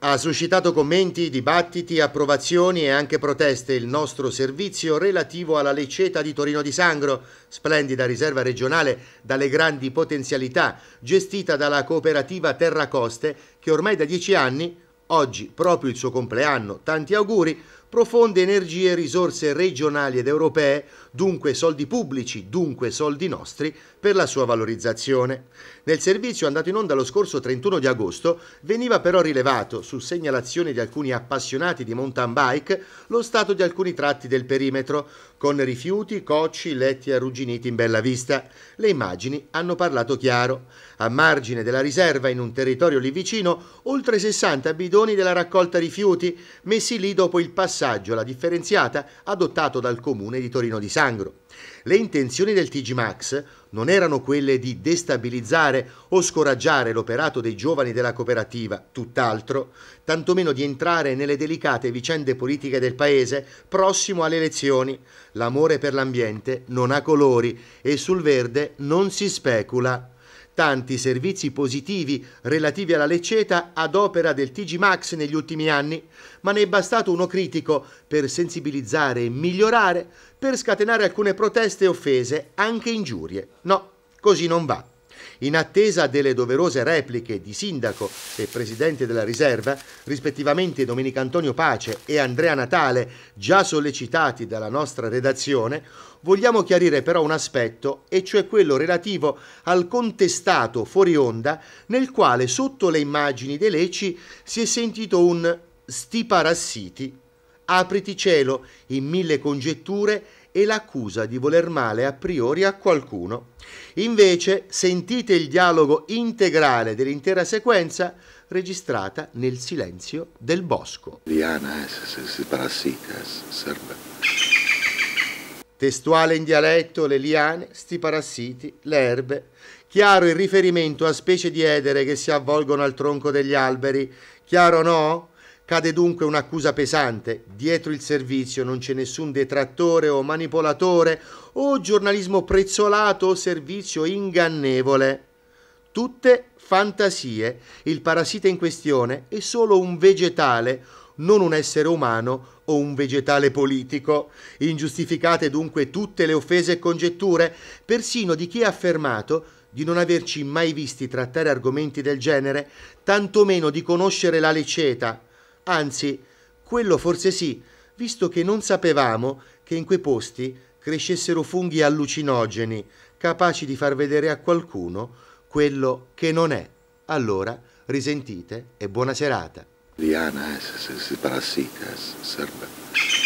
Ha suscitato commenti, dibattiti, approvazioni e anche proteste il nostro servizio relativo alla Lecceta di Torino di Sangro, splendida riserva regionale dalle grandi potenzialità, gestita dalla cooperativa Terracoste che ormai da dieci anni, oggi proprio il suo compleanno, tanti auguri, profonde energie e risorse regionali ed europee, dunque soldi pubblici, dunque soldi nostri, per la sua valorizzazione. Nel servizio andato in onda lo scorso 31 di agosto veniva però rilevato, su segnalazione di alcuni appassionati di mountain bike, lo stato di alcuni tratti del perimetro, con rifiuti, cocci, letti arrugginiti in bella vista. Le immagini hanno parlato chiaro. A margine della riserva, in un territorio lì vicino, oltre 60 bidoni della raccolta rifiuti, messi lì dopo il passaggio passaggio alla differenziata adottato dal comune di Torino di Sangro. Le intenzioni del TG Max non erano quelle di destabilizzare o scoraggiare l'operato dei giovani della cooperativa, tutt'altro, tantomeno di entrare nelle delicate vicende politiche del paese prossimo alle elezioni. L'amore per l'ambiente non ha colori e sul verde non si specula tanti servizi positivi relativi alla lecceta ad opera del TG Max negli ultimi anni, ma ne è bastato uno critico per sensibilizzare e migliorare, per scatenare alcune proteste e offese, anche ingiurie. No, così non va. In attesa delle doverose repliche di sindaco e presidente della riserva, rispettivamente Domenico Antonio Pace e Andrea Natale, già sollecitati dalla nostra redazione, vogliamo chiarire però un aspetto, e cioè quello relativo al contestato fuori onda nel quale sotto le immagini dei leci si è sentito un sti parassiti. apriti cielo in mille congetture e l'accusa di voler male a priori a qualcuno. Invece sentite il dialogo integrale dell'intera sequenza registrata nel silenzio del bosco. Diana, eh, si parassita, eh, serve. Testuale in dialetto, le liane, sti parassiti, le erbe. Chiaro il riferimento a specie di edere che si avvolgono al tronco degli alberi. Chiaro no? Cade dunque un'accusa pesante. Dietro il servizio non c'è nessun detrattore o manipolatore o giornalismo prezzolato o servizio ingannevole. Tutte fantasie. Il parassita in questione è solo un vegetale, non un essere umano o un vegetale politico. Ingiustificate dunque tutte le offese e congetture, persino di chi ha affermato di non averci mai visti trattare argomenti del genere, tantomeno di conoscere la leceta, Anzi, quello forse sì, visto che non sapevamo che in quei posti crescessero funghi allucinogeni, capaci di far vedere a qualcuno quello che non è. Allora, risentite e buona serata. Diana, eh, se, se, se parassita, serve.